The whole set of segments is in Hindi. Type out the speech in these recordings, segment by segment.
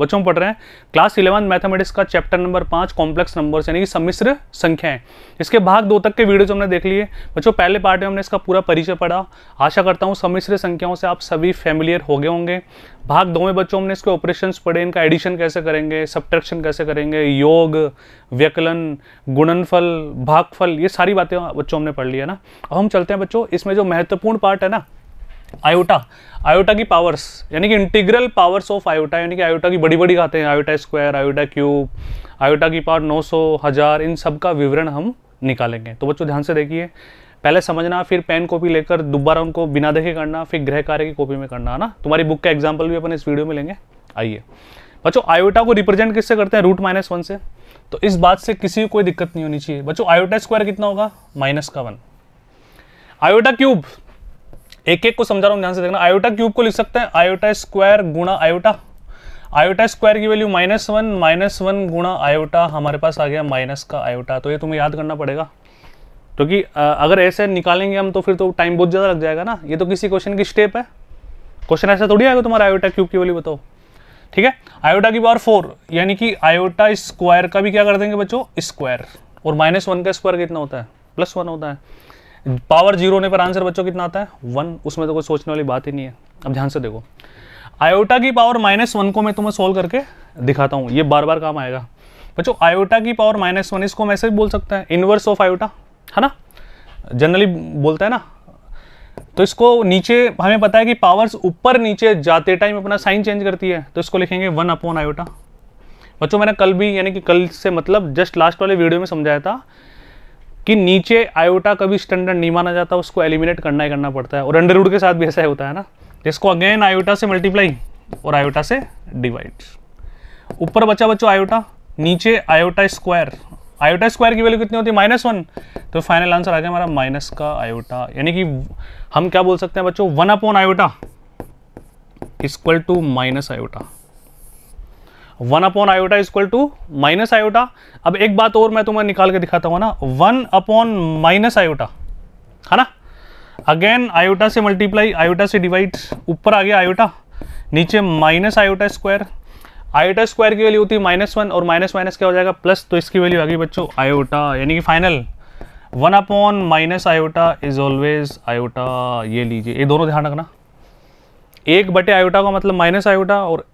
बच्चों पढ़ रहे हैं क्लास इलेवन मैथमेटिक्स का चैप्टर नंबर पांच कॉम्प्लेक्स नंबर्स यानी कि सम्मिश्र संख्याएं इसके भाग दो तक के वीडियोज हमने देख लिए बच्चों पहले पार्ट में हमने इसका पूरा परिचय पढ़ा आशा करता हूं सम्मिश्र संख्याओं से आप सभी फैमिलियर हो गए होंगे भाग दो में बच्चों हमने इसके ऑपरेशन पढ़े इनका एडिशन कैसे करेंगे सब्ट्रैक्शन कैसे करेंगे योग व्यकलन गुणनफल भागफल ये सारी बातें बच्चों हमने पढ़ लिया ना अब हम चलते हैं बच्चों इसमें जो महत्वपूर्ण पार्ट है ना आयोटा आयोटा की पावर्स यानी कि इंटीग्रल पावर्स ऑफ आयोटा यानी कि आयोटा की बड़ी बड़ी खाते हैं iota square iota cube iota की पावर 900 हज़ार इन सब का विवरण हम निकालेंगे तो बच्चों ध्यान से देखिए पहले समझना फिर पेन कॉपी लेकर दोबारा उनको बिना देखे करना फिर गृह कार्य की कॉपी में करना है ना तुम्हारी बुक का एग्जाम्पल भी अपन इस वीडियो में लेंगे आइए बच्चों आयोटा को रिप्रेजेंट किससे करते हैं रूट माइनस से तो इस बात से किसी कोई दिक्कत नहीं होनी चाहिए बच्चों आयोटा स्क्वायर कितना होगा माइनस का वन आयोटा क्यूब एक एक को समझा रहा हूँ ध्यान से देखना आयोटा क्यूब को लिख सकते हैं आयोटा स्क्वायर गुणा आयोटा आयोटा स्क्वायर की value minus one minus one गुणा आयोटा हमारे पास आ गया माइनस का आयोटा तो ये तुम्हें याद करना पड़ेगा क्योंकि तो अगर ऐसे निकालेंगे हम तो फिर तो टाइम बहुत ज़्यादा लग जाएगा ना ये तो किसी क्वेश्चन की स्टेप है क्वेश्चन ऐसा थोड़ी आएगा तुम्हारा आयोटा क्यूब की वैल्यू बताओ ठीक है आयोटा की पावर फोर यानी कि आयोटा स्क्वायर का भी क्या कर देंगे बच्चों स्क्वायर और माइनस वन का स्क्वायर कितना होता है प्लस वन होता है पावर जीरो होने पर आंसर बच्चों कितना आता है वन उसमें तो कोई सोचने वाली बात ही नहीं है अब ध्यान से देखो आयोटा की पावर माइनस वन को मैं तुम्हें सोल्व करके दिखाता हूँ ये बार बार काम आएगा बच्चों आयोटा की पावर माइनस वन इसको हम ऐसे भी बोल सकते हैं इनवर्स ऑफ आयोटा है ना जनरली बोलता है ना तो इसको नीचे हमें पता है कि पावर्स ऊपर नीचे जाते टाइम अपना साइन चेंज करती है तो इसको लिखेंगे वन अपॉन आयोटा बच्चों मैंने कल भी यानी कि कल से मतलब जस्ट लास्ट वाले वीडियो में समझाया था कि नीचे आयोटा कभी स्टैंडर्ड नहीं माना जाता उसको एलिमिनेट करना ही करना पड़ता है और अंडरवुड के साथ भी ऐसा होता है ना जिसको अगेन आयोटा से मल्टीप्लाई और आयोटा से डिवाइड ऊपर बचा बच्चों आयोटा नीचे आयोटा स्क्वायर आयोटा स्क्वायर की वैल्यू कितनी होती है माइनस वन तो फाइनल आंसर आ गया हमारा माइनस का आयोटा यानी कि हम क्या बोल सकते हैं बच्चों one upon iota equal to minus iota one upon iota equal to minus iota अब एक बात और मैं तुम्हें निकाल के दिखाता हूँ ना वन अपॉन माइनस आयोटा है ना अगेन आयोटा से मल्टीप्लाई आयोटा से डिवाइड ऊपर आ गया आयोटा नीचे minus iota square iota square की वैल्यू होती है माइनस वन और माइनस माइनस क्या हो जाएगा प्लस तो इसकी वैल्यू आ गई बच्चों आयोटा यानी कि final one upon minus iota is always iota ये लीजिए ये दोनों ध्यान रखना एक बटे आयोटा का मतलब माइनस आयोटा और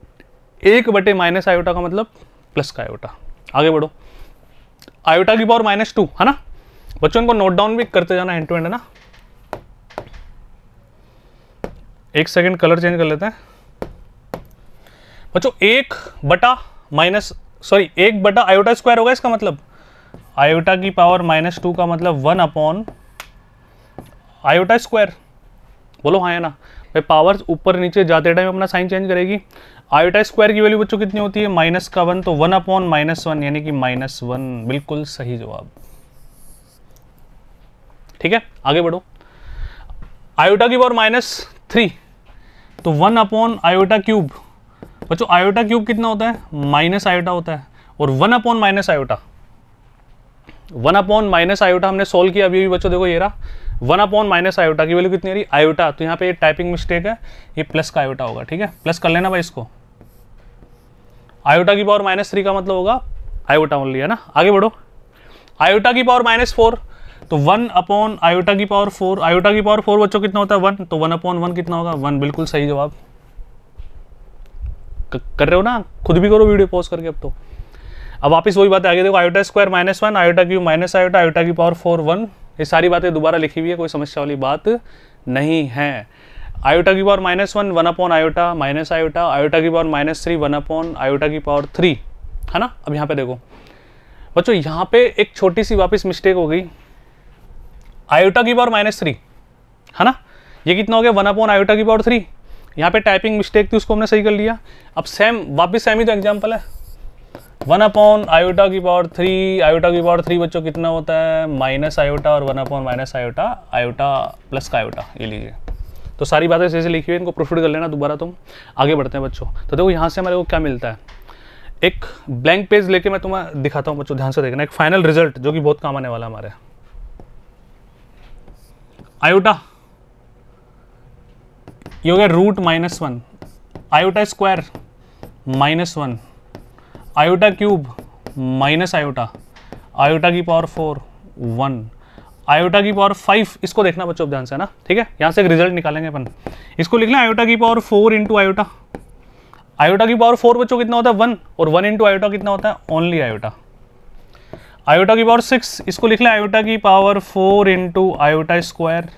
एक बटे माइनस आयोटा का मतलब प्लस का आयोटा आगे बढ़ो आयोटा की पावर माइनस टू है ना बच्चों को नोट डाउन भी करते जाना एंड टू एंड है ना एक सेकंड कलर चेंज कर लेते हैं बच्चों एक बटा माइनस सॉरी एक बटा आयोटा स्क्वायर होगा इसका मतलब आयोटा की पावर माइनस टू का मतलब वन अपॉन आयोटा स्क्वायर बोलो हाँ ना भाई पावर्स ऊपर नीचे जाते टाइम अपना साइन चेंज करेगी आयोटा स्क्वायर की वैल्यू बच्चों कितनी होती है माइनस का वन तो वन अपॉन माइनस वन यानी कि माइनस वन बिल्कुल सही जवाब ठीक है आगे बढ़ो आयोटा की पावर माइनस थ्री तो वन अपॉन आयोटा क्यूब बच्चों आयोटा क्यूब कितना होता है माइनस आयोटा होता है और one upon minus iota one upon minus iota हमने सोल्व किया अभी भी बच्चों देखो ये रहा वन अपॉन माइनस आयोटा की वैल्यू कितनी आ रही आयोटा तो यहाँ पे टाइपिंग मिस्टेक है ये प्लस का आयोटा होगा ठीक है प्लस कर लेना भाई इसको आयोटा की पावर माइनस थ्री का मतलब होगा आयोटा ओनली है ना आगे बढ़ो आयोटा की पावर माइनस फोर तो वन अपॉन आयोटा की पावर फोर आयोटा की पावर फोर बच्चों कितना होता है वन तो वन अपॉन वन कितना होगा वन बिल्कुल सही जवाब कर रहे हो ना खुद भी करो वीडियो पॉज करके अब तो अब वापस वही बात आगे देखो iota square minus one iota cube minus iota iota की पावर फोर वन ये सारी बातें दोबारा लिखी हुई है कोई समस्या वाली बात नहीं है आयोटा की power minus one one upon iota minus iota iota की power minus three one upon iota की पावर थ्री है ना अब यहाँ पे देखो बच्चों यहाँ पे एक छोटी सी वापस मिस्टेक हो गई आयोटा की पावर माइनस थ्री है ना ये कितना हो गया वन अपॉन आयोटा की पावर थ्री यहाँ पे टाइपिंग मिस्टेक थी उसको हमने सही कर लिया अब सेम वापस सेम ही तो एग्जाम्पल है वन अपॉन आयोटा की पावर थ्री आयोटा की पावर थ्री बच्चों कितना होता है माइनस आयोटा और one upon minus iota iota plus का आयोटा ये लीजिए तो सारी बातें सही से लिखी हुई इनको प्रूफ कर लेना दोबारा तुम आगे बढ़ते हैं बच्चों तो देखो यहाँ से हमारे को क्या मिलता है एक ब्लैंक पेज लेके मैं तुम्हें दिखाता हूँ बच्चों ध्यान से देखना एक फाइनल रिजल्ट जो कि बहुत काम आने वाला हमारे आयोटा ये हो गया root minus one iota square minus one iota cube minus iota iota की पावर फोर वन आयोटा की पावर फाइव इसको देखना बच्चों ध्यान से ना ठीक है यहाँ से एक रिजल्ट निकालेंगे अपन इसको लिखना आयोटा की power four into iota iota की पावर फोर बच्चों कितना होता है वन और वन इंटू आयोटा कितना होता है ओनली आयोटा आयोटा की पावर सिक्स इसको लिख लें आयोटा की power four into iota square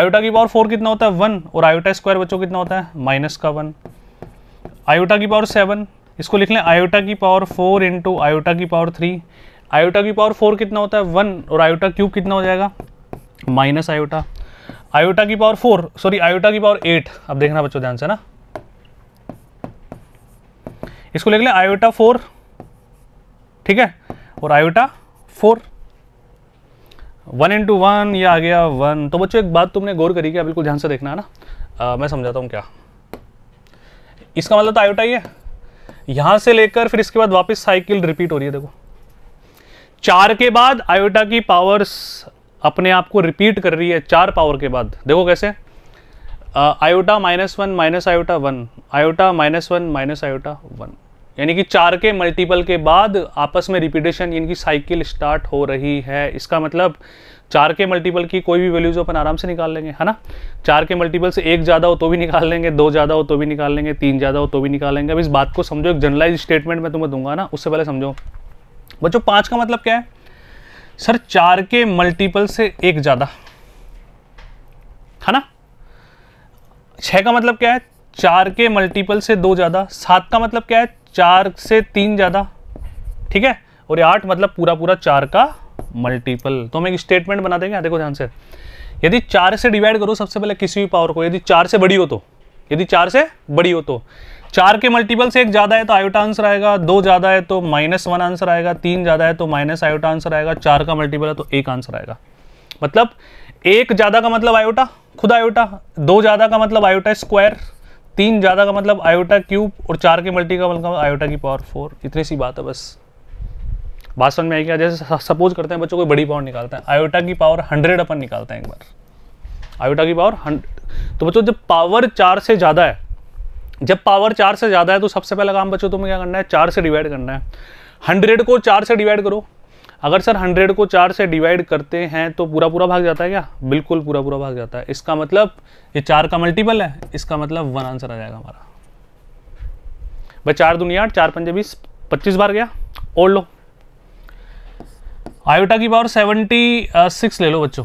iota की पावर फोर कितना होता है वन और आयोटा स्क्वायर बच्चों कितना होता है माइनस का वन आयोटा की पावर सेवन इसको लिख लें आयोटा की पावर फोर इंटू आयोटा की पावर थ्री आयोटा की पावर फोर कितना होता है वन और आयोटा क्यूब कितना हो जाएगा माइनस आयोटा आयोटा की पावर फोर सॉरी आयोटा की पावर एट अब देखना बच्चों ध्यान से ना इसको लिख लें आयोटा फोर ठीक है और iota four one into one ये आ गया वन तो बच्चों एक बात तुमने गौर करी क्या बिल्कुल ध्यान से देखना है ना आ, मैं समझाता हूँ क्या इसका मतलब तो आयोटा ही है यहाँ से लेकर फिर इसके बाद वापस साइकिल रिपीट हो रही है देखो चार के बाद आयोटा की पावर्स अपने आप को रिपीट कर रही है चार पावर के बाद देखो कैसे iota minus one minus iota one iota minus one minus iota one यानी कि चार के मल्टीपल के बाद आपस में रिपीटेशन इनकी साइकिल स्टार्ट हो रही है इसका मतलब चार के मल्टीपल की कोई भी वैल्यूज अपन आराम से निकाल लेंगे है ना चार के मल्टीपल से एक ज़्यादा हो तो भी निकाल लेंगे दो ज़्यादा हो तो भी निकाल लेंगे तीन ज़्यादा हो तो भी निकाल लेंगे अब इस बात को समझो एक जनरलाइज स्टेटमेंट मैं तुम्हें दूंगा ना उससे पहले समझो बच्चों पांच का मतलब क्या है सर चार के मल्टीपल से एक ज़्यादा है ना छह का मतलब क्या है चार के मल्टीपल से दो ज़्यादा सात का मतलब क्या है चार से तीन ज़्यादा ठीक है और ये आठ मतलब पूरा पूरा चार का मल्टीपल तो हम एक स्टेटमेंट बना देंगे हाँ, देखो ध्यान से यदि चार से डिवाइड करो सबसे पहले किसी भी पावर को यदि चार से बड़ी हो तो यदि चार से बड़ी हो तो चार के मल्टीपल से एक ज़्यादा है तो आयोटा आंसर आएगा दो ज़्यादा है तो माइनस वन आंसर आएगा तीन ज़्यादा है तो माइनस आयोटा आंसर आएगा चार का मल्टीपल है तो एक आंसर आएगा मतलब एक ज़्यादा का मतलब आयोटा खुद आयोटा दो ज़्यादा का मतलब आयोटा स्क्वायर तीन ज़्यादा का मतलब आयोटा क्यूब और चार के मल्टी का मतलब आयोटा की पावर फोर इतनी सी बात है बस बात समझ में आएगी जैसे सपोज करते हैं बच्चों कोई बड़ी पावर निकालते हैं आयोटा की पावर हंड्रेड अपन निकालते हैं एक बार आयोटा की पावर हंड्रेड तो बच्चों जब पावर चार से ज़्यादा है जब पावर चार से ज़्यादा है तो सबसे पहला काम बच्चों तुम्हें क्या करना है चार से डिवाइड करना है हंड्रेड को चार से डिवाइड करो अगर सर हंड्रेड को चार से डिवाइड करते हैं तो पूरा पूरा भाग जाता है क्या बिल्कुल पूरा पूरा भाग जाता है इसका मतलब ये चार का मल्टीपल है इसका मतलब वन आंसर आ जाएगा हमारा भाई चार दुनिया चार पंजे बीस पच्चीस बार गया और लो आयोटा की पावर सेवेंटी सिक्स ले लो बच्चों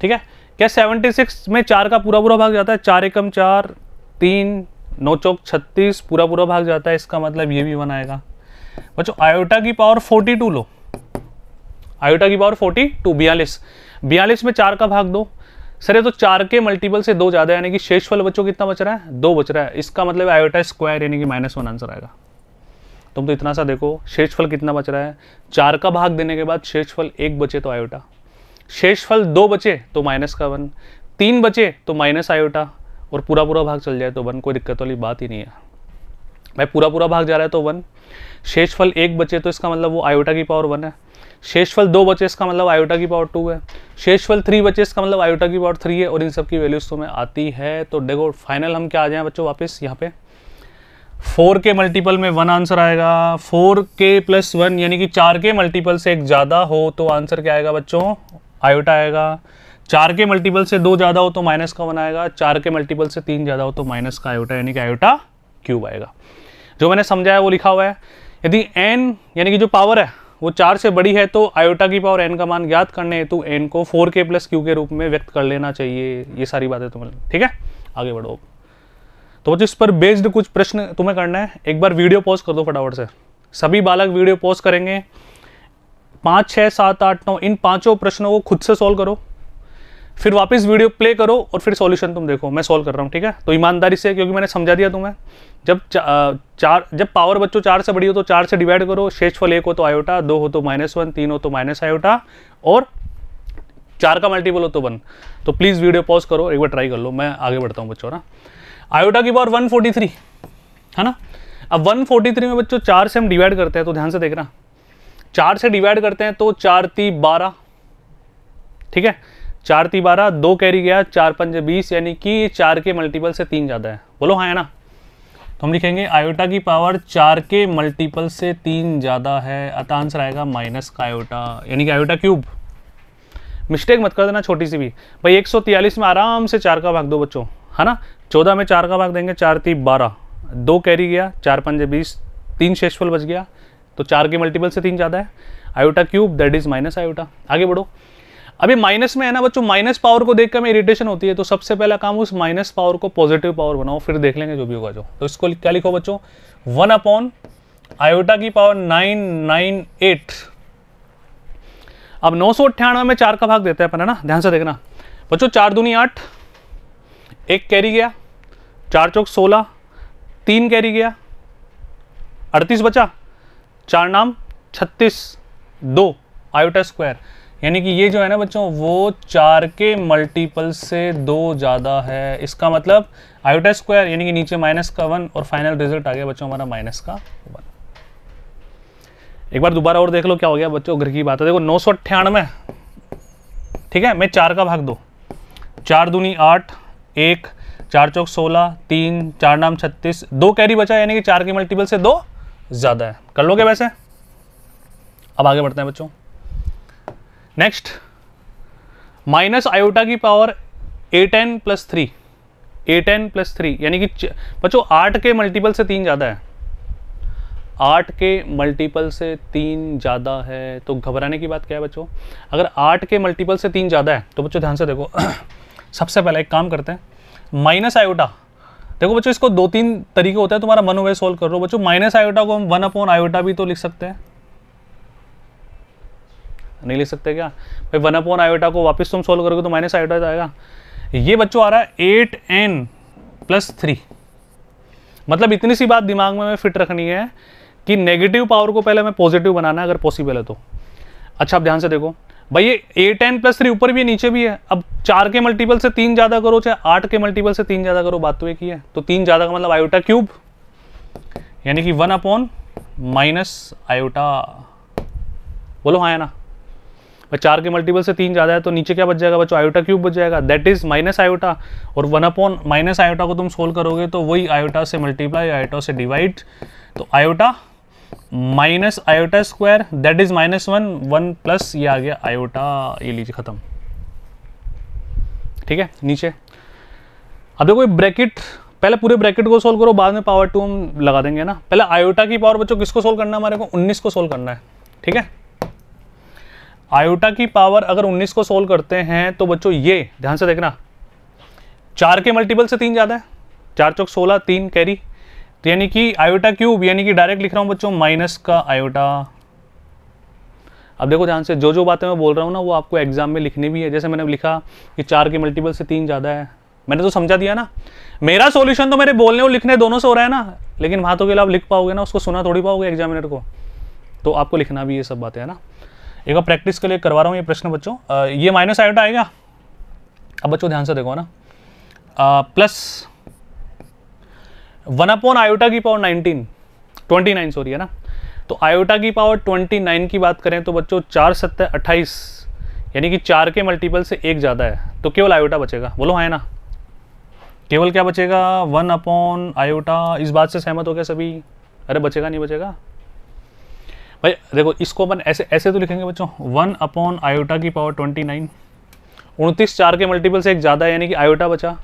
ठीक है क्या सेवेंटी सिक्स में चार का पूरा पूरा भाग जाता है चार एकम चार तीन नौ चौक छत्तीस पूरा पूरा भाग जाता है इसका मतलब ये भी वन आएगा बच्चों आयोटा की पावर फोर्टी टू लो आयोटा की पावर फोर्टी टू बयालीस बयालीस में चार का भाग दो सर ये तो चार के मल्टीपल से दो ज़्यादा यानी कि शेषफल बच्चों कितना बच रहा है दो बच रहा है इसका मतलब आयोटा स्क्वायर यानी कि माइनस वन आंसर आएगा तुम तो इतना सा देखो शेषफल कितना बच रहा है चार का भाग देने के बाद शेषफल एक बचे तो आयोटा शेषफल दो बचे तो माइनस का वन तीन बचे तो माइनस आयोटा और पूरा पूरा भाग चल जाए तो वन कोई दिक्कत वाली बात ही नहीं है भाई पूरा पूरा भाग जा रहा है तो वन शेषफल एक बचे तो इसका मतलब वो आयोटा की पावर वन है शेषफल दो बचे इसका मतलब आयोटा की पावर टू है शेषफल थ्री बचे इसका मतलब आयोटा की पावर थ्री है और इन सब की वैल्यूज तो में आती है तो देखो फाइनल हम क्या आ जाए बच्चों वापस यहाँ पे फोर के मल्टीपल में वन आंसर आएगा फोर के प्लस वन यानी कि चार के मल्टीपल से एक ज़्यादा हो तो आंसर क्या आएगा बच्चों आयोटा आएगा चार के मल्टीपल से दो ज़्यादा हो तो माइनस का वन आएगा चार के मल्टीपल से तीन ज़्यादा हो तो माइनस का आयोटा यानी कि आयोटा क्यूब आएगा जो मैंने समझाया वो लिखा हुआ है यदि एन यानी कि जो पावर है वो चार से बड़ी है तो आयोटा की पावर एन का मान याद करने हेतु एन को फोर के प्लस क्यू के रूप में व्यक्त कर लेना चाहिए ये सारी बातें तुम्हें तो ठीक है आगे बढ़ो तो बच्चों इस पर बेस्ड कुछ प्रश्न तुम्हें करना है एक बार वीडियो पॉज कर दो फटाफट से सभी बालक वीडियो पॉज करेंगे पाँच छः सात आठ नौ इन पाँचों प्रश्नों को खुद से सॉल्व करो फिर वापस वीडियो प्ले करो और फिर सॉल्यूशन तुम देखो मैं सॉल्व कर रहा हूँ ठीक है तो ईमानदारी से क्योंकि मैंने समझा दिया तुम्हें जब चार जब पावर बच्चों चार से बड़ी हो तो चार से डिवाइड करो शेषफल एक हो तो आयोटा दो हो तो माइनस वन तीन हो तो माइनस आयोटा और चार का मल्टीपल हो तो वन तो प्लीज़ वीडियो पॉज करो एक बार ट्राई कर लो मैं आगे बढ़ता हूँ बच्चों ना आयोटा की पावर वन फोर्टी थ्री है ना अब वन फोर्टी थ्री में बच्चों चार से हम डिवाइड करते हैं तो ध्यान से देखना चार से डिवाइड करते हैं तो चार ती बारह ठीक है चार ती बारह दो कैरी गया चार पंजे बीस यानी कि चार के मल्टीपल से तीन ज़्यादा है बोलो हाँ है ना तो हम लिखेंगे आयोटा की पावर चार के मल्टीपल से तीन ज़्यादा है अतः आंसर आएगा माइनस का आयोटा यानी कि आयोटा क्यूब मिस्टेक मत कर देना छोटी सी भी भाई एक में आराम से चार का भाग दो बच्चों है हाँ ना चौदह में चार का भाग देंगे चार ती बारह दो कैरी गया चार पंजे बीस तीन शेषफल बच गया तो चार के मल्टीपल से तीन ज़्यादा है iota cube that is minus iota आगे बढ़ो अभी माइनस में है ना बच्चों माइनस पावर को देखकर में इरिटेशन होती है तो सबसे पहला काम उस माइनस पावर को पॉजिटिव पावर बनाओ फिर देख लेंगे जो भी होगा जो तो इसको क्या लिखो बच्चों वन अपॉन आयोटा की पावर नाइन नाइन एट अब नौ सौ अट्ठानवे में चार का भाग देता है अपन है ना ध्यान से देखना बच्चों चार दूनी आठ एक कैरी गया चार चौक सोलह तीन कैरी गया अड़तीस बचा चार नाम छत्तीस दो आयोटा स्क्वायर यानी कि ये जो है ना बच्चों वो चार के मल्टीपल से दो ज़्यादा है इसका मतलब आयोटा स्क्वायर यानी कि नीचे माइनस का वन और फाइनल रिजल्ट आ गया बच्चों हमारा माइनस का वन एक बार दोबारा और देख लो क्या हो गया बच्चों घर की बात है देखो नौ सौ अट्ठानवे ठीक है मैं चार का भाग दो चार दूनी आठ एक चार चौक सोलह तीन चार नाम छत्तीस दो कैरी बचा यानी कि चार के मल्टीपल से दो ज़्यादा है कर लोगे वैसे अब आगे बढ़ते हैं बच्चों नेक्स्ट माइनस आयोटा की power a ten plus three a ten plus three यानी कि बच्चों आठ के मल्टीपल से तीन ज़्यादा है आठ के मल्टीपल से तीन ज़्यादा है तो घबराने की बात क्या है बच्चों अगर आठ के मल्टीपल से तीन ज़्यादा है तो बच्चों ध्यान से देखो सबसे पहले एक काम करते हैं माइनस आयोटा देखो बच्चों इसको दो तीन तरीके होते हैं तुम्हारा मन हुए सॉल्व कर बच्चों माइनस आयोटा को हम वन अपॉन आयोटा भी तो लिख सकते हैं नहीं लिख सकते क्या भाई वन अपॉन आयोटा को वापस तुम सोल्व करोगे तो माइनस आयोटा जाएगा ये बच्चों आ रहा है एट एन प्लस थ्री मतलब इतनी सी बात दिमाग में फिट रखनी है कि नेगेटिव पावर को पहले मैं पॉजिटिव बनाना है अगर पॉसिबल है तो अच्छा आप ध्यान से देखो भाई ये एट एन प्लस थ्री ऊपर भी है नीचे भी है अब चार के मल्टीपल से तीन ज़्यादा करो चाहे आठ के मल्टीपल से तीन ज़्यादा करो बात तो एक ही है तो तीन ज़्यादा का मतलब आयोटा क्यूब यानी कि वन अपॉन माइनस आयोटा बोलो हाँ ना चार के मल्टीपल से तीन ज़्यादा है तो नीचे क्या बच जाएगा बच्चों आयोटा क्यूब बच जाएगा दैट इज माइनस आयोटा और वन अपॉन माइनस आयोटा को तुम सोल्व करोगे तो वही आयोटा से मल्टीप्लाई आयोटा से डिवाइड तो iota minus iota square that is minus one one plus ये आ गया आयोटा ये लीजिए ख़त्म ठीक है नीचे अब देखो ब्रैकेट पहले पूरे ब्रैकेट को सोल्व करो बाद में पावर टू हम लगा देंगे ना पहले आयोटा की पावर बच्चों किसको सोल्व करना है हमारे को 19 को सोल्व करना है ठीक है आयोटा की पावर अगर 19 को सोल्व करते हैं तो बच्चों ये ध्यान से देखना चार के मल्टीपल से तीन ज़्यादा है चार चौक सोलह तीन कैरी तो यानी कि आयोटा क्यूब यानी कि डायरेक्ट लिख रहा हूँ बच्चों माइनस का आयोटा अब देखो ध्यान से जो जो बातें मैं बोल रहा हूँ ना वो आपको एग्जाम में लिखनी भी है जैसे मैंने लिखा कि चार के मल्टीपल से तीन ज़्यादा है मैंने तो समझा दिया ना मेरा सोल्यूशन तो मेरे बोलने और लिखने दोनों से हो रहा है ना लेकिन हाथों के लिए आप लिख पाओगे ना उसको सुना थोड़ी पाओगे एग्जामिनर को तो आपको लिखना भी ये सब बातें है ना एक बार प्रैक्टिस के लिए करवा रहा हूँ ये प्रश्न बच्चों ये माइनस आयोटा तो आएगा अब बच्चों ध्यान से देखो ना ah, plus one upon iota की power nineteen twenty nine sorry है ना तो आयोटा की पावर ट्वेंटी नाइन की बात करें तो बच्चों चार सत्तर अट्ठाईस यानी कि चार के मल्टीपल से एक ज़्यादा है तो केवल आयोटा बचेगा बोलो है ना केवल क्या बचेगा वन अपॉन आयोटा इस बात से सहमत हो गया सभी अरे बचेगा नहीं बचेगा भाई देखो इसको अपन ऐसे ऐसे तो लिखेंगे बच्चों वन अपॉन आयोटा की पावर ट्वेंटी नाइन उनतीस चार के मल्टीपल से एक ज़्यादा है यानी कि आयोटा बचा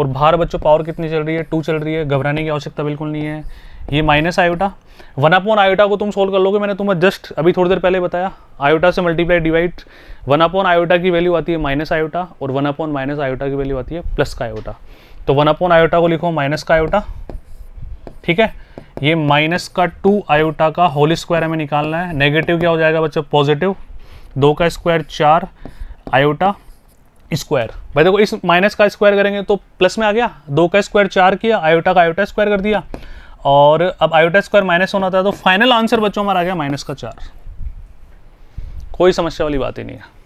और बाहर बच्चों पावर कितनी चल रही है टू चल रही है घबराने की आवश्यकता बिल्कुल नहीं है ये minus iota one upon iota को तुम सोल्व कर लोगे मैंने तुम्हें जस्ट अभी थोड़ी देर पहले बताया आयोटा से multiply divide one upon iota की वैल्यू आती है माइनस आयोटा और वन अपॉन माइनस आयोटा की वैल्यू आती है प्लस का आयोटा तो वन अपॉन आयोटा को लिखो माइनस का आयोटा ठीक है ये माइनस का टू आयोटा का होल स्क्वायर हमें निकालना है नेगेटिव क्या हो जाएगा बच्चों पॉजिटिव दो का स्क्वायर चार आयोटा स्क्वायर भाई देखो इस माइनस का स्क्वायर करेंगे तो प्लस में आ गया दो का स्क्वायर चार किया आयोटा का आयोटा स्क्वायर कर दिया और अब आयोटा स्क्वायर माइनस होना था तो फाइनल आंसर बच्चों हमारा आ गया माइनस का चार कोई समस्या वाली बात ही नहीं है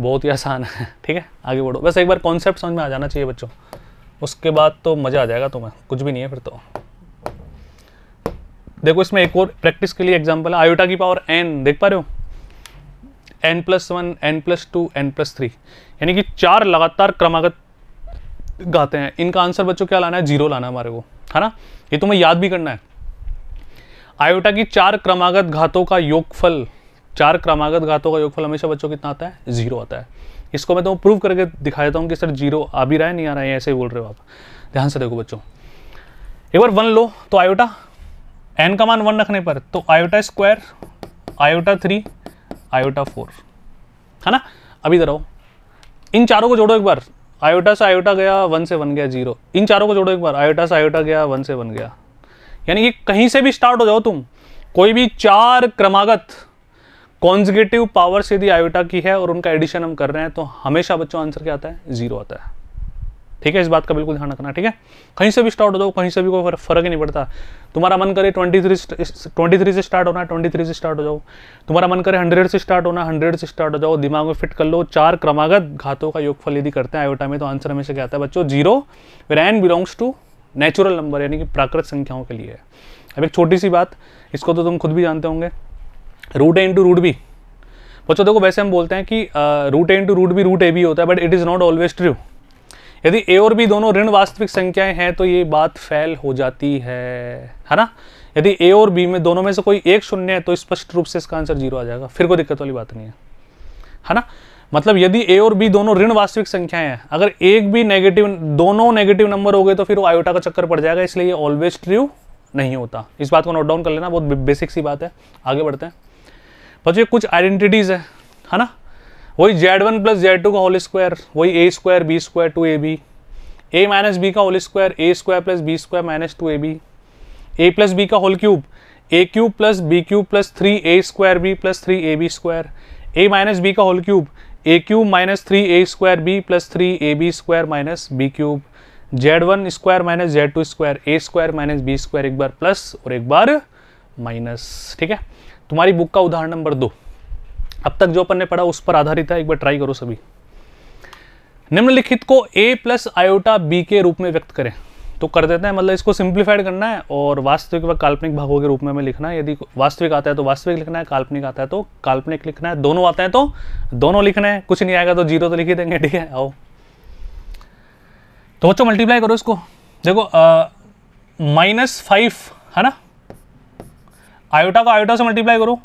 बहुत ही आसान है ठीक है आगे बढ़ो बस एक बार कॉन्सेप्ट समझ में आ जाना चाहिए बच्चों उसके बाद तो मज़ा आ जाएगा तुम्हें कुछ भी नहीं है फिर तो देखो इसमें एक और प्रैक्टिस के लिए एग्जाम्पल है आयोटा की पावर एन देख पा रहे हो n plus one n plus two n plus three यानी कि चार लगातार क्रमागत गाते हैं इनका आंसर बच्चों क्या लाना है जीरो लाना है हमारे को है ना ये तुम्हें याद भी करना है आयोटा की चार क्रमागत घातों का योगफल चार क्रमागत घातों का योगफल हमेशा बच्चों कितना आता है जीरो आता है इसको मैं तो प्रूव करके दिखा देता हूँ कि सर जीरो आ भी रहा है नहीं आ रहा है ऐसे ही बोल रहे हो आप ध्यान से देखो बच्चों एक बार वन लो तो आयोटा एन का मान वन रखने पर तो iota square iota three iota four है ना अभी इधर आओ इन चारों को जोड़ो एक बार आयोटा से आयोटा गया वन से बन गया जीरो इन चारों को जोड़ो एक बार आयोटा से आयोटा गया वन से बन गया यानी कि कहीं से भी स्टार्ट हो जाओ तुम कोई भी चार क्रमागत कॉन्जिगेटिव पावर्स यदि आयोटा की है और उनका एडिशन हम कर रहे हैं तो हमेशा बच्चों आंसर क्या आता है जीरो आता है ठीक है इस बात का बिल्कुल ध्यान रखना ठीक है कहीं से भी स्टार्ट हो जाओ कहीं से भी कोई फर्क ही नहीं पड़ता तुम्हारा मन करे ट्वेंटी थ्री ट्वेंटी थ्री से स्टार्ट होना ट्वेंटी थ्री से स्टार्ट हो जाओ तुम्हारा मन करे हंड्रेड से स्टार्ट होना हंड्रेड से स्टार्ट हो जाओ दिमाग में फिट कर लो चार क्रमागत घातों का योगफल यदि करते हैं आयोटा में तो आंसर हमेशा क्या आता है बच्चों zero where n belongs to natural number यानी कि प्राकृत संख्याओं के लिए अब एक छोटी सी बात इसको तो तुम खुद भी जानते होंगे root a into root b बच्चों देखो वैसे हम बोलते हैं कि root a into root b root a b होता है but it is not always true यदि ए और बी दोनों ऋण वास्तविक संख्याएं हैं तो ये बात फैल हो जाती है है ना यदि ए और बी में दोनों में से कोई एक शून्य है तो स्पष्ट रूप से इसका आंसर जीरो आ जाएगा फिर कोई दिक्कत वाली बात नहीं है है ना मतलब यदि ए और बी दोनों ऋण वास्तविक संख्याएं हैं अगर एक भी नेगेटिव दोनों नेगेटिव नंबर हो गए तो फिर वो आयोटा का चक्कर पड़ जाएगा इसलिए ये ऑलवेज ट्रू नहीं होता इस बात को नोट डाउन कर लेना बहुत बेसिक सी बात है आगे बढ़ते हैं बच्चों कुछ आइडेंटिटीज़ है है ना वही Z one plus Z two का होल स्क्वायर वही A square B square two A B A minus B का whole square A square plus B square minus two A B A plus B का whole cube A cube plus B cube plus three A square B plus three A B square A minus B का whole cube A cube minus three A square B plus three A B square minus b cube z one square minus z two square A square minus b square एक बार प्लस और एक बार माइनस ठीक है तुम्हारी बुक का उदाहरण नंबर दो अब तक जो अपन ने पढ़ा उस पर आधारित है एक बार ट्राई करो सभी निम्नलिखित को ए प्लस आयोटा बी के रूप में व्यक्त करें तो कर देते हैं मतलब इसको सिंप्लीफाइड करना है और वास्तविक व काल्पनिक भागों के रूप में हमें लिखना है यदि वास्तविक आता है तो वास्तविक लिखना है काल्पनिक आता है तो काल्पनिक लिखना है दोनों आते हैं तो दोनों लिखना है कुछ नहीं आएगा तो जीरो तो लिख ही देंगे ठीक है आओ तो बच्चों मल्टीप्लाई करो इसको देखो माइनस फाइव है ना आयोटा को आयोटा से मल्टीप्लाई करो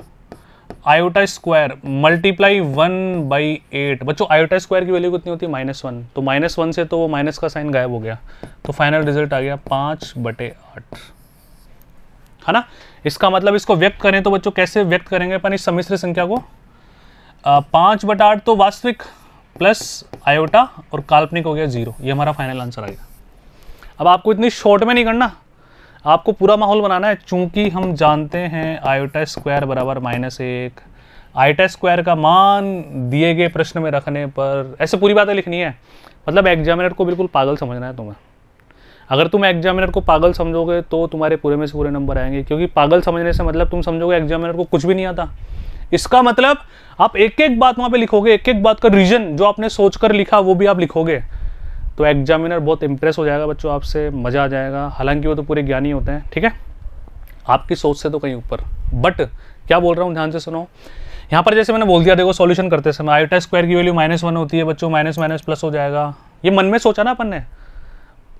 iota square multiply one by eight बच्चों आयोटा स्क्वायर की वैल्यू कितनी होती है माइनस वन तो माइनस वन से तो वो माइनस का साइन गायब हो गया तो फाइनल रिजल्ट आ गया पाँच बटे आठ है ना इसका मतलब इसको व्यक्त करें तो बच्चों कैसे व्यक्त करेंगे अपन इस समिश्र संख्या को आ, पाँच बटा आठ तो वास्तविक प्लस आयोटा और काल्पनिक हो गया जीरो ये हमारा फाइनल आंसर आ गया अब आपको इतनी शॉर्ट में नहीं करना आपको पूरा माहौल बनाना है चूंकि हम जानते हैं आयोटा स्क्वायर बराबर माइनस एक आयोटा स्क्वायर का मान दिए गए प्रश्न में रखने पर ऐसे पूरी बातें लिखनी है मतलब एग्जामिनर को बिल्कुल पागल समझना है तुम्हें अगर तुम एग्जामिनर को पागल समझोगे तो तुम्हारे पूरे में से पूरे नंबर आएंगे क्योंकि पागल समझने से मतलब तुम समझोगे एग्जामिनर को कुछ भी नहीं आता इसका मतलब आप एक एक बात वहाँ पे लिखोगे एक एक बात का रीजन जो आपने सोचकर लिखा वो भी आप लिखोगे तो एग्जामिनर बहुत इंप्रेस हो जाएगा बच्चों आपसे मज़ा आ जाएगा हालांकि वो तो पूरे ज्ञानी होते हैं ठीक है आपकी सोच से तो कहीं ऊपर बट क्या बोल रहा हूँ ध्यान से सुनो यहाँ पर जैसे मैंने बोल दिया देखो सॉल्यूशन करते समय आयोटा स्क्वायर की वैल्यू माइनस वन होती है बच्चों माइनस माइनस प्लस हो जाएगा ये मन में सोचा ना अपन ने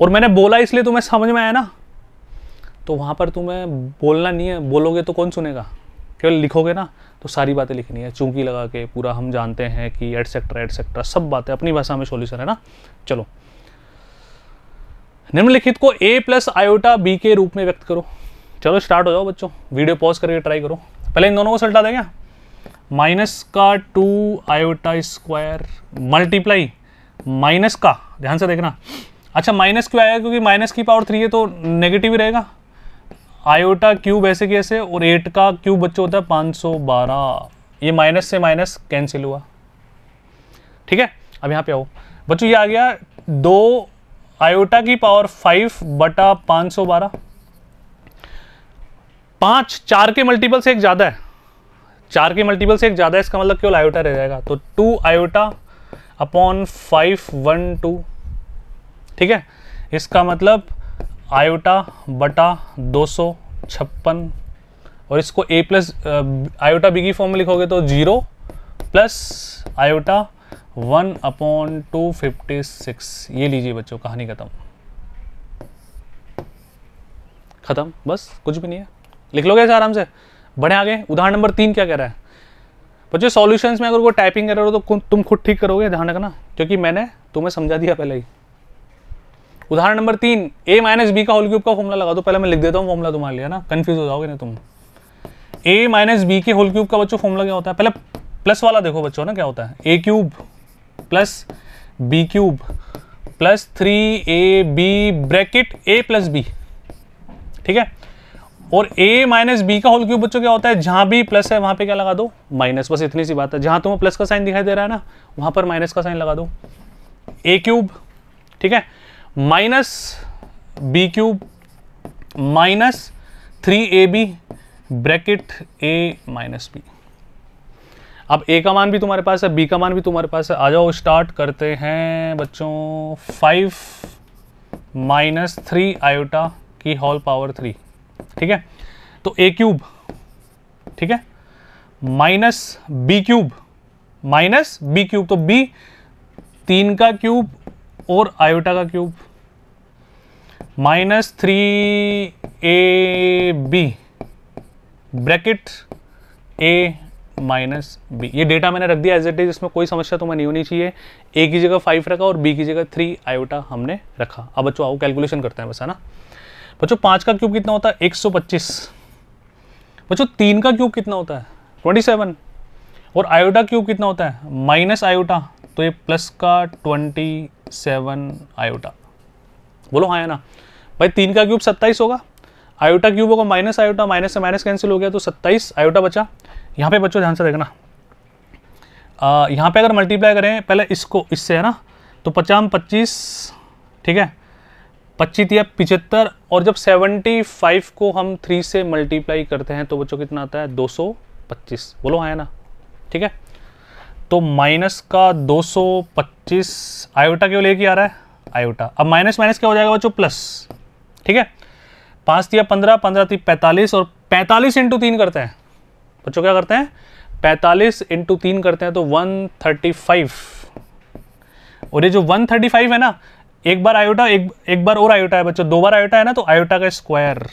और मैंने बोला इसलिए तुम्हें समझ में आया ना तो वहाँ पर तुम्हें बोलना नहीं है बोलोगे तो कौन सुनेगा केवल लिखोगे ना तो सारी बातें लिखनी है चूंकि लगा के पूरा हम जानते हैं कि एडसेक्ट्रा एडसेक्ट्रा सब बातें अपनी भाषा में सोल्यूशन है ना चलो निम्नलिखित को ए प्लस आयोटा बी के रूप में व्यक्त करो चलो स्टार्ट हो जाओ बच्चों वीडियो पॉज करके ट्राई करो पहले इन दोनों को सल्टा देंगे माइनस का two iota square multiply minus का ध्यान से देखना अच्छा माइनस क्यों आएगा क्योंकि माइनस की पावर थ्री है तो नेगेटिव ही रहेगा आयोटा क्यूब ऐसे की ऐसे और एट का क्यूब बच्चों होता है पाँच सौ बारह ये माइनस से माइनस कैंसिल हुआ ठीक है अब यहाँ पे आओ बच्चों ये आ गया दो आयोटा की पावर फाइव बटा पाँच सौ बारह पाँच चार के मल्टीपल से एक ज़्यादा है चार के मल्टीपल से एक ज़्यादा है इसका मतलब केवल आयोटा रह जाएगा तो two iota upon five one two ठीक है इसका मतलब आयोटा बटा दो सौ छप्पन और इसको ए प्लस आयोटा बी की फॉर्म में लिखोगे तो zero plus iota one upon two fifty six ये लीजिए बच्चों कहानी खत्म खत्म बस कुछ भी नहीं है लिख लोगे ऐसे आराम से बढ़े आगे उदाहरण नंबर तीन क्या कह रहा है बच्चों सॉल्यूशंस में अगर कोई टाइपिंग रहे हो तो तुम खुद ठीक करोगे ध्यान रखना क्योंकि मैंने तुम्हें समझा दिया पहले ही उदाहरण नंबर तीन ए माइनस बी का होल क्यूब का फॉर्मला लगा दो पहले मैं लिख देता हूँ फॉर्मला तुम्हारे लिए ना कन्फ्यूज हो जाओगे ना तुम ए माइनस बी के होल क्यूब का बच्चों फॉर्मला क्या होता है पहले प्लस वाला देखो बच्चों ना क्या होता है a cube plus B cube plus three A b bracket a plus b ठीक है और a माइनस बी का होल क्यूब बच्चों क्या होता है जहां भी प्लस है वहां पे क्या लगा दो माइनस बस इतनी सी बात है जहां तुम्हें प्लस का साइन दिखाई दे रहा है ना वहां पर माइनस का साइन लगा दो ए क्यूब ठीक है minus b cube minus three A b bracket a minus b अब ए का मान भी तुम्हारे पास है बी का मान भी तुम्हारे पास है आ जाओ स्टार्ट करते हैं बच्चों फाइव माइनस थ्री आयोटा की हॉल पावर थ्री ठीक है तो ए क्यूब ठीक है minus b cube minus b cube तो बी तीन का क्यूब और आयोटा का cube minus three A b bracket a minus b ये डेटा मैंने रख दिया एज एट इज इसमें कोई समस्या तो मैं नहीं होनी चाहिए ए की जगह फाइव रखा और बी की जगह थ्री आयोटा हमने रखा अब बच्चों आओ कैलकुलेशन करते हैं बस है ना बच्चों पाँच का क्यूब कितना होता है एक सौ पच्चीस बच्चों तीन का क्यूब कितना होता है ट्वेंटी सेवन और आयोटा क्यूब कितना होता है माइनस आयोटा तो ये प्लस का ट्वेंटी सेवन आयोटा बोलो हाँ है ना भाई तीन का क्यूब सत्ताईस होगा आयोटा क्यूब होगा माइनस आयोटा माइनस से माइनस कैंसिल हो गया तो सत्ताईस आयोटा बचा यहाँ पे बच्चों ध्यान से देखना यहाँ पे अगर मल्टीप्लाई करें पहले इसको इससे है ना तो पचाम पच्चीस ठीक है पच्चीस या पिचहत्तर और जब सेवेंटी फाइव को हम थ्री से मल्टीप्लाई करते हैं तो बच्चों कितना आता है दो सौ पच्चीस बोलो है ना ठीक है तो माइनस का दो सौ पच्चीस आयोटा क्यों लेके आ रहा है आयोटा अब माइनस माइनस क्या हो जाएगा बच्चों प्लस ठीक है पाँच या पंद्रह पंद्रह थी पैंतालीस और पैंतालीस इंटू तीन करते हैं बच्चों क्या करते हैं 45 इंटू तीन करते हैं तो 135 और ये जो 135 है ना एक बार आयोटा एक एक बार और आयोटा है बच्चों दो बार आयोटा है ना तो आयोटा का स्क्वायर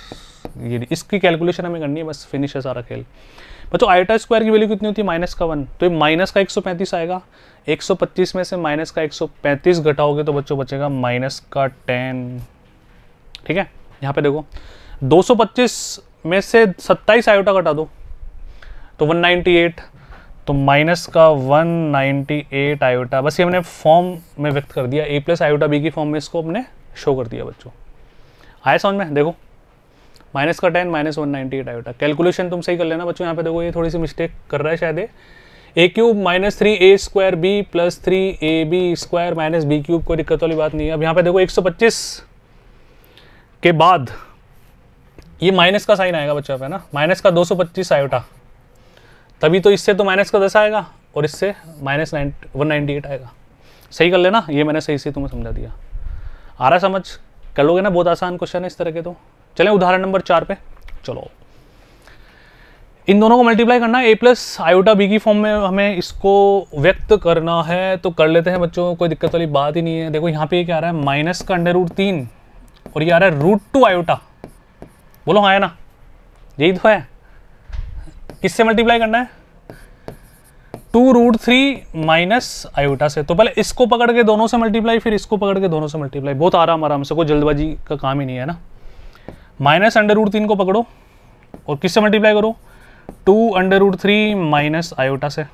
ये इसकी कैलकुलेशन हमें करनी है बस फिनिश है सारा खेल बच्चों आयोटा स्क्वायर की वैल्यू कितनी होती है माइनस का वन तो ये माइनस का 135 आएगा 125 में से माइनस का 135 घटाओगे तो बच्चों बचेगा माइनस का 10 ठीक है यहाँ पे देखो 225 में से 27 आयोटा घटा दो तो 198 तो माइनस का 198 आयोटा बस ये हमने फॉर्म में व्यक्त कर दिया ए प्लस आयोटा बी की फॉर्म में इसको हमने शो कर दिया बच्चों आया समझ में देखो माइनस का ten minus one eight iota calculation तुम सही कर लेना बच्चों यहाँ पे देखो ये थोड़ी सी मिस्टेक कर रहा है शायद ये a cube minus three A square B plus three A B square minus b cube कोई दिक्कत वाली बात नहीं है अब यहाँ पे देखो 125 के बाद ये माइनस का साइन आएगा बच्चों पे ना माइनस का 225 आयोटा तभी तो इससे तो माइनस का दस आएगा और इससे माइनस नाइन वन एट आएगा सही कर लेना ये मैंने सही से तुम्हें समझा दिया आ रहा समझ कर लोगे ना बहुत आसान क्वेश्चन है इस तरह के तो चलें उदाहरण नंबर चार पे चलो इन दोनों को मल्टीप्लाई करना है ए प्लस आयोटा बी की फॉर्म में हमें इसको व्यक्त करना है तो कर लेते हैं बच्चों कोई दिक्कत वाली बात ही नहीं है देखो यहाँ पे क्या आ रहा है माइनस का अंडर रूट तीन और ये आ रहा है रूट टू आयोटा बोलो हाँ ना यही तो है किससे मल्टीप्लाई करना है two root three minus iota से तो पहले इसको पकड़ के दोनों से मल्टीप्लाई फिर इसको पकड़ के दोनों से मल्टीप्लाई बहुत आराम आराम से कोई जल्दबाजी का काम ही नहीं है ना माइनस अंडर रूट तीन को पकड़ो और किससे मल्टीप्लाई करो two under root three minus iota से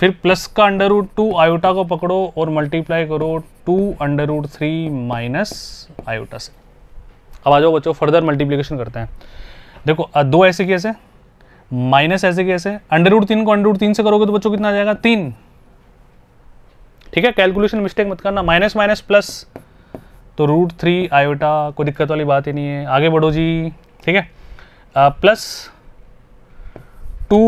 फिर प्लस का अंडर रूट टू आयोटा को पकड़ो और मल्टीप्लाई करो two under root three minus iota से अब आ जाओ बच्चों फर्दर मल्टीप्लीकेशन करते हैं देखो दो ऐसे केस है माइनस ऐसे कैसे अंडर रूट तीन को अंडर रूट तीन से करोगे तो बच्चों कितना आ जाएगा तीन ठीक है कैलकुलेशन मिस्टेक मत करना माइनस माइनस प्लस तो रूट थ्री आयोटा कोई दिक्कत वाली बात ही नहीं है आगे बढ़ो जी ठीक है ah, plus two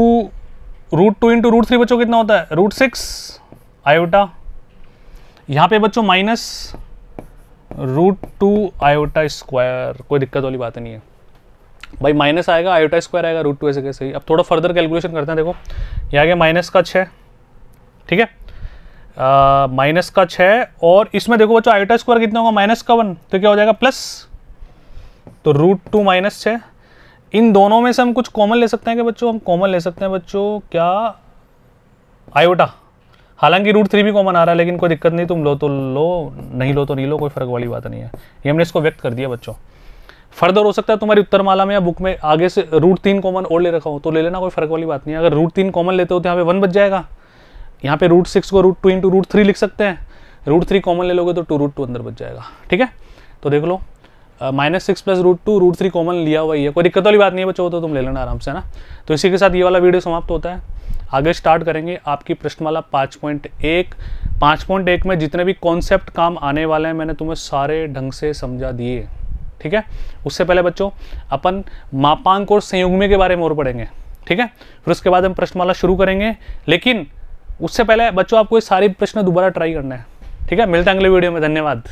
root two into root three बच्चों कितना होता है रूट सिक्स आयोटा यहाँ पे बच्चों minus root two iota square कोई दिक्कत वाली बात नहीं है भाई माइनस आएगा आयोटा स्क्वायर आएगा रूट टू ऐसे कैसे अब थोड़ा फर्दर कैलकुलेशन करते हैं देखो ये आ गया माइनस का छः ठीक है माइनस का छः और इसमें देखो बच्चों आयोटा स्क्वायर कितना होगा माइनस का वन तो क्या हो जाएगा प्लस तो रूट टू माइनस छः इन दोनों में से हम कुछ कॉमन ले सकते हैं क्या बच्चों हम कॉमन ले सकते हैं बच्चों क्या आयोटा हालांकि रूट थ्री भी कॉमन आ रहा है लेकिन कोई दिक्कत नहीं तुम लो तो लो नहीं लो तो नहीं लो कोई फर्क वाली बात नहीं है ये हमने इसको व्यक्त कर दिया बच्चों फर्दर हो सकता है तुम्हारी उत्तर माला में या बुक में आगे से रूट तीन कॉमन और ले रखा हो तो ले लेना कोई फर्क वाली बात नहीं है अगर रूट तीन कॉमन लेते हो तो यहाँ पे वन बच जाएगा यहाँ पे रूट सिक्स को root two into root three लिख सकते हैं रूट थ्री कॉमन ले लोगे तो टू रूट टू अंदर बच जाएगा ठीक है तो देख लो minus six plus root two root three common लिया हुआ ही है कोई दिक्कत वाली बात नहीं है बच्चों तो तुम ले लेना आराम से है ना तो इसी के साथ ये वाला वीडियो समाप्त होता है आगे स्टार्ट करेंगे आपकी प्रश्नमाला पाँच पॉइंट एक पाँच पॉइंट एक में जितने भी कॉन्सेप्ट काम आने वाले हैं मैंने तुम्हें सारे ढंग से समझा दिए ठीक है उससे पहले बच्चों अपन मापांक और संयुग्मी के बारे में और पढ़ेंगे ठीक है फिर उसके बाद हम प्रश्नमाला शुरू करेंगे लेकिन उससे पहले बच्चों आपको ये सारे प्रश्न दोबारा ट्राई करना है ठीक है मिलते हैं अगले वीडियो में धन्यवाद